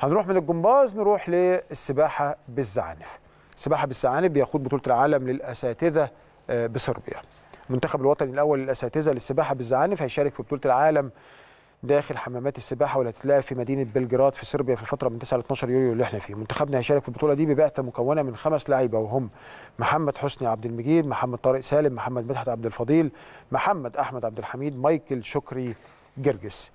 هنروح من الجمباز نروح للسباحه بالزعانف السباحه بالزعانف بيخوض بطوله العالم للاساتذه آه، بصربيا المنتخب الوطني الاول للاساتذه للسباحه بالزعانف هيشارك في بطوله العالم داخل حمامات السباحه واللي هتتلعب في مدينه بلجراد في صربيا في الفتره من 9 ل 12 يوليو اللي احنا فيه منتخبنا هيشارك في البطوله دي ببعثه مكونه من خمس لعيبه وهم محمد حسني عبد المجيد محمد طارق سالم محمد مدحت عبد الفضيل محمد احمد عبد الحميد مايكل شكري جرجس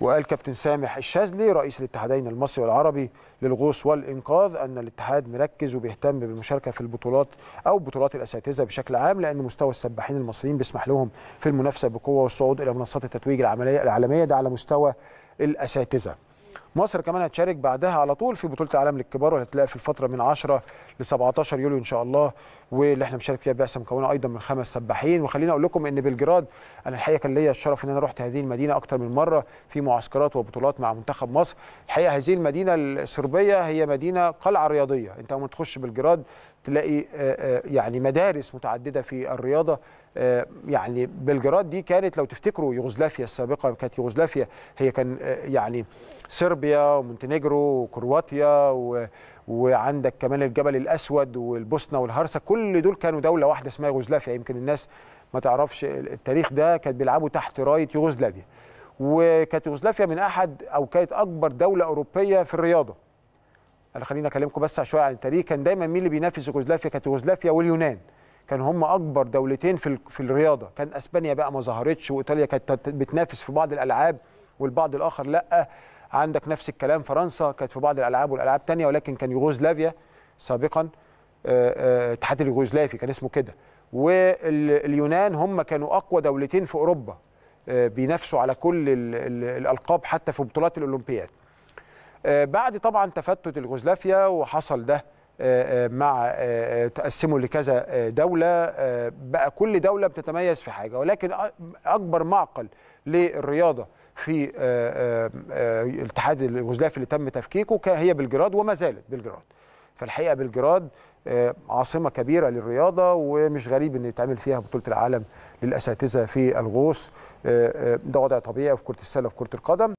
وقال كابتن سامح الشاذلي رئيس الاتحادين المصري والعربي للغوص والانقاذ ان الاتحاد مركز وبيهتم بالمشاركه في البطولات او بطولات الاساتذه بشكل عام لان مستوى السباحين المصريين بيسمح لهم في المنافسه بقوه والصعود الى منصات التتويج العمليه العالميه ده على مستوى الاساتذه مصر كمان هتشارك بعدها على طول في بطوله العالم للكبار وهتلاقي في الفتره من 10 ل 17 يوليو ان شاء الله واللي احنا بنشارك فيها بعثه مكونه ايضا من خمس سباحين وخليني اقول لكم ان بلجراد انا الحقيقه كان ليا الشرف ان انا رحت هذه المدينه اكثر من مره في معسكرات وبطولات مع منتخب مصر الحقيقه هذه المدينه الصربيه هي مدينه قلعه رياضيه انت اول ما تخش بلجراد تلاقي آه، آه، يعني مدارس متعدده في الرياضه آه، يعني بلجراد دي كانت لو تفتكروا يوغوسلافيا السابقه كانت يوغوسلافيا هي كان يعني صربيا ومونتينيجرو وكرواتيا و وعندك كمان الجبل الاسود والبوسنه والهرسه كل دول كانوا دوله واحده اسمها يوغوسلافيا يمكن الناس ما تعرفش التاريخ ده كانت بيلعبوا تحت رايه يوغوسلافيا وكانت يوغوسلافيا من احد او كانت اكبر دوله اوروبيه في الرياضه انا خليني اكلمكم بس شويه عن التاريخ كان دايما مين اللي بينافس يوغوسلافيا كانت يوغوسلافيا واليونان كان هم اكبر دولتين في في الرياضه كان اسبانيا بقى ما ظهرتش وايطاليا كانت بتنافس في بعض الالعاب والبعض الاخر لا عندك نفس الكلام فرنسا كانت في بعض الالعاب والالعاب تانية ولكن كان يوغوسلافيا سابقا آه، آه، اتحاد اليوغوسلافي كان اسمه كده واليونان هم كانوا اقوى دولتين في اوروبا آه، بينافسوا على كل الالقاب حتى في بطولات الاولمبياد آه، بعد طبعا تفتت الغزلافيا وحصل ده آه، آه، مع تقسمه لكذا دولة بقى كل دولة بتتميز في حاجة ولكن أكبر معقل للرياضة في الاتحاد اليوغوسلافي اللي تم تفكيكه هي بلجراد وما زالت بلجراد فالحقيقة بلجراد عاصمة كبيرة للرياضة ومش غريب أن يتعمل فيها بطولة العالم للأساتذة في الغوص ده وضع طبيعي في كرة السلة وفي كرة القدم